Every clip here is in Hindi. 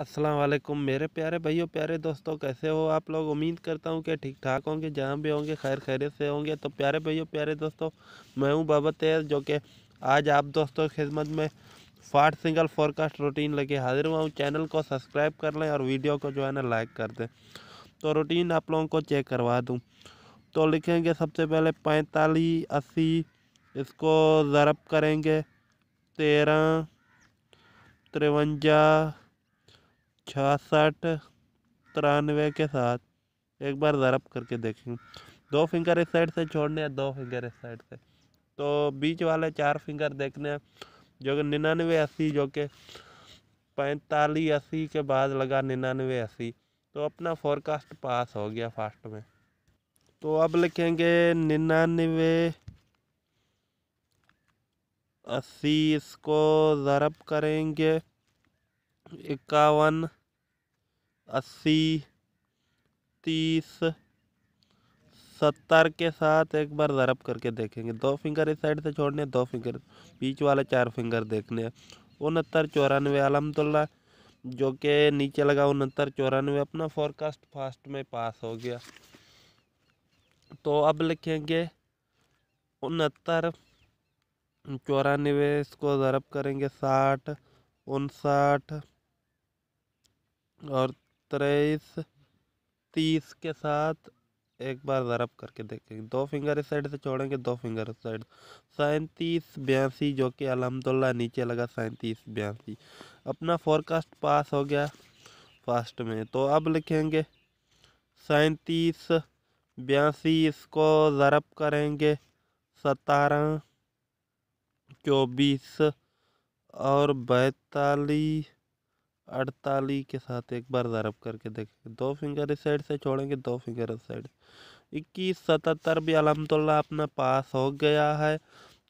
अस्सलाम वालेकुम मेरे प्यारे भाइयों प्यारे दोस्तों कैसे हो आप लोग उम्मीद करता हूँ कि ठीक ठाक होंगे जहाँ भी होंगे खैर खैर से होंगे तो प्यारे भाइयों प्यारे दोस्तों मैं हूँ बाबा तेज जो कि आज आप दोस्तों की खिदमत में फाट सिंगल फोरकास्ट रूटीन लेके हाजिर हुआ हूँ चैनल को सब्सक्राइब कर लें और वीडियो को जो है ना लाइक कर दें तो रूटीन आप लोगों को चेक करवा दूँ तो लिखेंगे सबसे पहले पैंतालीस अस्सी इसको ज़रब करेंगे तेरह तिरवंजा छसठ तिरानवे के साथ एक बार ज़रब करके देखेंगे दो फिंगर इस साइड से छोड़ने हैं दो फिंगर इस साइड से तो बीच वाले चार फिंगर देखने हैं जो कि निन्यानवे अस्सी जो कि पैंतालीस अस्सी के बाद लगा निन्यानवे अस्सी तो अपना फोरकास्ट पास हो गया फास्ट में तो अब लिखेंगे निन्यानवे अस्सी इसको ज़रब करेंगे इक्यावन अस्सी तीस सत्तर के साथ एक बार ज़रब करके देखेंगे दो फिंगर इस साइड से छोड़ने दो फिंगर बीच वाला चार फिंगर देखने उनहत्तर चौरानवे अलहमदुल्ला तो जो कि नीचे लगा उनहत्तर चौरानवे अपना फोरकास्ट फास्ट में पास हो गया तो अब लिखेंगे उनहत्तर चौरानवे इसको ज़रब करेंगे साठ उनसाठ और तेईस तीस के साथ एक बार ज़रब करके देखेंगे दो फिंगर इस साइड से छोड़ेंगे दो फिंगर उस साइड सैंतीस बयासी जो कि अलहमदिल्ला नीचे लगा सैंतीस बयासी अपना फोरकास्ट पास हो गया फास्ट में तो अब लिखेंगे सैंतीस बयासी इसको ज़रब करेंगे सतारह चौबीस और बैतालीस अड़तालीस के साथ एक बार ज़रब करके देखेंगे दो फिंगर इस साइड से छोड़ेंगे दो फिंगर इस साइड इक्कीस सतहत्तर भी अलहमदिल्ला अपना पास हो गया है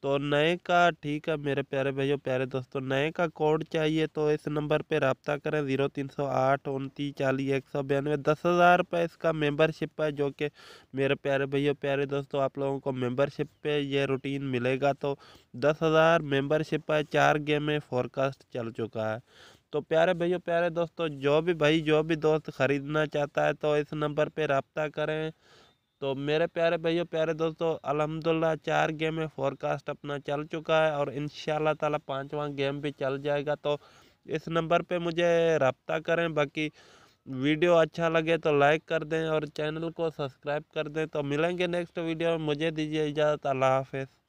तो नए का ठीक है मेरे प्यारे भाइयों प्यारे दोस्तों नए का कोड चाहिए तो इस नंबर पे रबता करें ज़ीरो तीन सौ आठ उनतीस चालीस एक सौ बयानवे दस हज़ार रुपये इसका मेंबरशिप है जो कि मेरे प्यारे भैया प्यारे दोस्तों आप लोगों को मेंबरशिप पे ये रूटीन मिलेगा तो दस हज़ार मेम्बरशिप है चार गेमें फोरकास्ट चल चुका है तो प्यारे भैया प्यारे दोस्तों जो भी भाई जो भी दोस्त ख़रीदना चाहता है तो इस नंबर पे रबता करें तो मेरे प्यारे भैया प्यारे दोस्तों अलहमदिल्ला चार गेम में फोरकास्ट अपना चल चुका है और इन ताला पाँचवा गेम भी चल जाएगा तो इस नंबर पे मुझे रबता करें बाकी वीडियो अच्छा लगे तो लाइक कर दें और चैनल को सब्सक्राइब कर दें तो मिलेंगे नेक्स्ट वीडियो में मुझे दीजिए इजाज़त अल्लाह हाफिज़